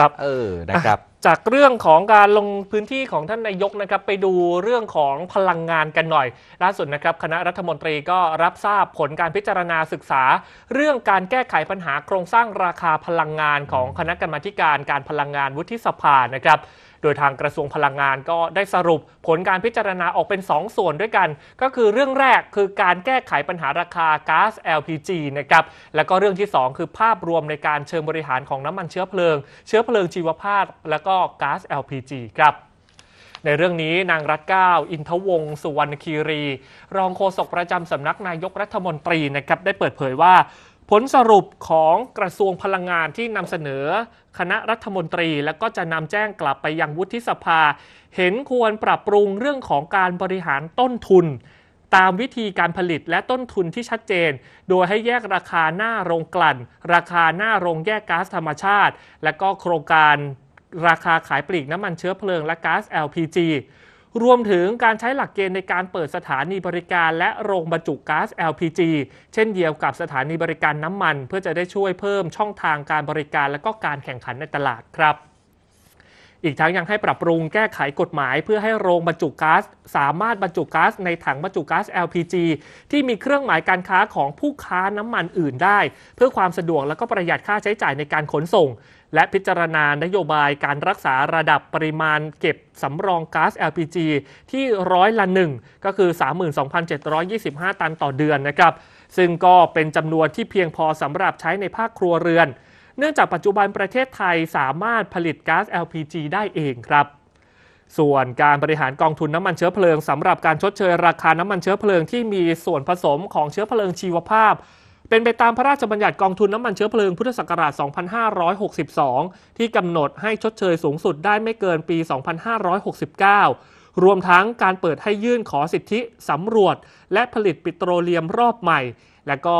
ครับเออนะครับจากเรื่องของการลงพื้นที่ของท่านนายกนะครับไปดูเรื่องของพลังงานกันหน่อยล่าสุดนะครับคณะรัฐมนตรีก็รับทราบผลการพิจารณาศึกษา เรื่องการแก้ไขปัญหาโครงสร้างราคาพลังงานของคณะกรรมาการการพลังงานวุฒิสภานะครับโดยทางกระทรวงพลังงานก็ได้สรุปผลการพิจารณาออกเป็น 2 ส่วนด้วยกัน ก็คือเรื่องแรกคือการแก้ไขปัญหาราคาก๊าซ LPG นะครับแล้วก็เรื่องที่ 2 คือภาพรวมในการเชิงบริหารของน้ำมันเชื้อเพลิง เชื้อเพลิงชีวภาพและก็ก๊าซ LPG ครับในเรื่องนี้นางรัตเก้าอินทวงศ์สุวรรณคีรี รองโฆษกประจำสำนักนายกรัฐมนตรีนะครับได้เปิดเผยว่าผลสรุปของกระทรวงพลังงานที่นำเสนอคณะรัฐมนตรีและก็จะนำแจ้งกลับไปยังวุฒิสภา เห็นควรปรับปรุงเรื่องของการบริหารต้นทุน ตามวิธีการผลิตและต้นทุนที่ชัดเจน โดยให้แยกราคาหน้าโรงกลั่น ราคาหน้าโรงแยกก๊าซธรรมชาติ และก็โครงการราคาขายปลีกน้ำมันเชื้อเพลิงและก๊าซ LPG รวมถึงการใช้หลักเกณฑ์ในการเปิดสถานีบริการและโรงบรรจุก๊าซ LPG เช่นเดียวกับสถานีบริการน้ำมัน เพื่อจะได้ช่วยเพิ่มช่องทางการบริการและก็การแข่งขันในตลาดครับอีกทั้งยังให้ปรับปรุงแก้ไขกฎหมายเพื่อให้โรงบรรจุก๊าซสามารถบรรจุก๊าซในถังบรรจุก๊าซ LPG ที่มีเครื่องหมายการค้าของผู้ค้าน้ำมันอื่นได้ เพื่อความสะดวกและก็ประหยัดค่าใช้จ่ายในการขนส่ง และพิจารณานโยบายการรักษาระดับปริมาณเก็บสำรองก๊าซ LPG ที่ร้อยละหนึ่งก็คือ 32,725 ตันต่อเดือนนะครับซึ่งก็เป็นจำนวนที่เพียงพอสำหรับใช้ในภาคครัวเรือนเนื่องจากปัจจุบันประเทศไทยสามารถผลิตก๊าซ LPG ได้เองครับ ส่วนการบริหารกองทุนน้ำมันเชื้อเพลิงสำหรับการชดเชยราคาน้ำมันเชื้อเพลิงที่มีส่วนผสมของเชื้อเพลิงชีวภาพ เป็นไปตามพระราชบัญญัติกองทุนน้ำมันเชื้อเพลิงพุทธศักราช 2562 ที่กำหนดให้ชดเชยสูงสุดได้ไม่เกินปี 2569 รวมทั้งการเปิดให้ยื่นขอสิทธิสำรวจ และผลิตปิโตรเลียมรอบใหม่และก็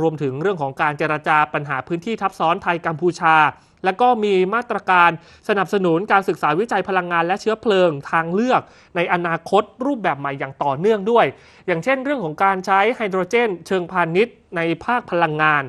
รวมถึงเรื่องของการเจรจาปัญหาพื้นที่ทับซ้อนไทยกัมพูชา และก็มีมาตรการสนับสนุนการศึกษาวิจัยพลังงานและเชื้อเพลิงทางเลือกในอนาคตรูปแบบใหม่อย่างต่อเนื่องด้วย อย่างเช่นเรื่องของการใช้ไฮโดรเจน เชิงพาณิชย์ในภาคพลังงาน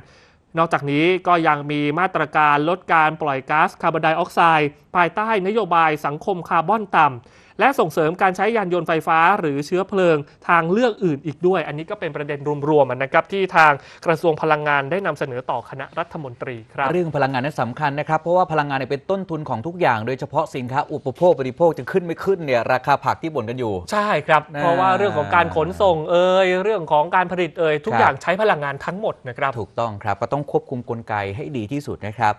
นอกจากนี้ก็ยังมีมาตรการลดการปล่อยก๊าซคาร์บอนไดออกไซด์ภายใต้นโยบายสังคมคาร์บอนต่ำและส่งเสริมการใช้ยานยนต์ไฟฟ้าหรือเชื้อเพลิงทางเลือกอื่นอีกด้วย อันนี้ก็เป็นประเด็นรวมๆนะครับ ที่ทางกระทรวงพลังงานได้นำเสนอต่อคณะรัฐมนตรีครับ เรื่องพลังงานนั้นสำคัญนะครับ เพราะว่าพลังงานเป็นต้นทุนของทุกอย่างโดยเฉพาะสินค้าอุปโภคบริโภคจะขึ้นไม่ขึ้นเนี่ยราคาผักที่บ่นกันอยู่ใช่ครับ เพราะว่าเรื่องของการขนส่งเอ่ยเรื่องของการผลิตเอ่ยทุกอย่างใช้พลังงานทั้งหมดนะครับ ถูกต้องครับ ก็ต้องควบคุมกลไกให้ดีที่สุดนะครับ